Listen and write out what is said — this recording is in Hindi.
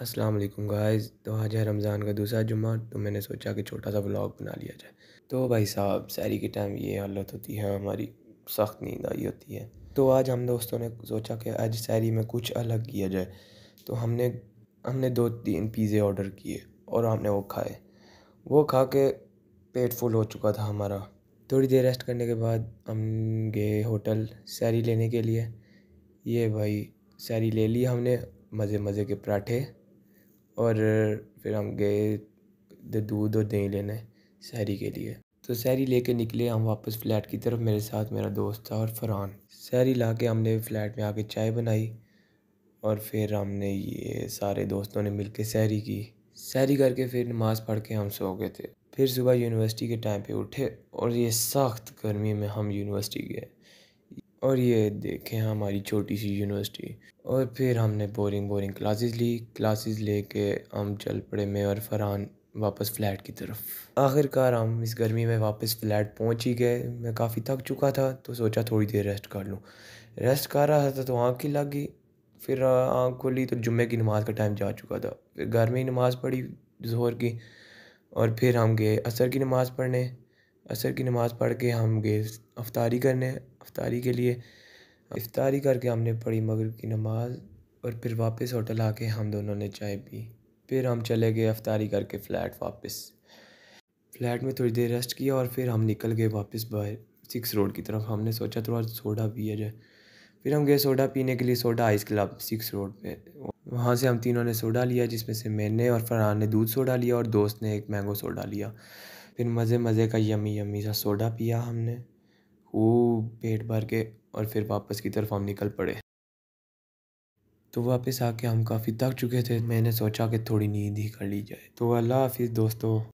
अस्सलाम वालेकुम गाइस तो आज है रमज़ान का दूसरा जुम्मा तो मैंने सोचा कि छोटा सा व्लॉग बना लिया जाए तो भाई साहब सैरी के टाइम ये हालत होती है हमारी सख्त नींद आई होती है तो आज हम दोस्तों ने सोचा कि आज सैरी में कुछ अलग किया जाए तो हमने हमने दो तीन पिज़्ज़े ऑर्डर किए और हमने वो खाए वो खा के पेट फुल हो चुका था हमारा थोड़ी देर रेस्ट करने के बाद हम गए होटल सैरी लेने के लिए ये भाई सैरी ले ली हमने मज़े मज़े के पराठे और फिर हम गए दूध और दही लेने सहरी के लिए तो सहरी लेके निकले हम वापस फ्लैट की तरफ मेरे साथ मेरा दोस्त था और फरहान सहरी ला के हमने फ्लैट में आके चाय बनाई और फिर हमने ये सारे दोस्तों ने मिल के सहरी की सहरी करके फिर नमाज़ पढ़ के हम सो गए थे फिर सुबह यूनिवर्सिटी के टाइम पे उठे और ये सख्त गर्मी में हम यूनिवर्सिटी गए और ये देखें हमारी छोटी सी यूनिवर्सिटी और फिर हमने बोरिंग बोरिंग क्लासेस ली क्लासेस लेके हम चल पड़े मैं और फरहान वापस फ्लैट की तरफ आखिरकार हम इस गर्मी में वापस फ्लैट पहुंच ही गए मैं काफ़ी थक चुका था तो सोचा थोड़ी देर रेस्ट कर लूँ रेस्ट कर रहा था तो आँख ही लग गई फिर आँख खोली तो जुम्मे की नमाज़ का टाइम जा चुका था फिर घर में नमाज़ पढ़ी जहर की और फिर हम गए असर की नमाज़ पढ़ने असर की नमाज़ पढ़ के हम गए अफ्तारी करने अफ्तारी के लिए अफ्तारी करके हमने पढ़ी मगर की नमाज़ और फिर वापस होटल आके हम दोनों ने चाय पी फिर हम चले गए अफ्तारी करके फ़्लैट वापस फ्लैट में थोड़ी देर रेस्ट किया और फिर हम निकल गए वापस बाहर सिक्स रोड की तरफ हमने सोचा थोड़ा सोडा पिया जाए फिर हम गए सोडा पीने के लिए soda ice club six road पे वहाँ से हम तीनों ने सोडा लिया जिसमें से मैंने और फरहान ने दूध सोडा लिया और दोस्त ने एक मैंगो सोडा लिया फिर मज़े मज़े का यमी यमी सा सोडा पिया हमने खूब पेट भर के और फिर वापस की तरफ हम निकल पड़े तो वापस आके हम काफ़ी थक चुके थे मैंने सोचा कि थोड़ी नींद ही कर ली जाए तो अल्लाह हाफिज़ दोस्तों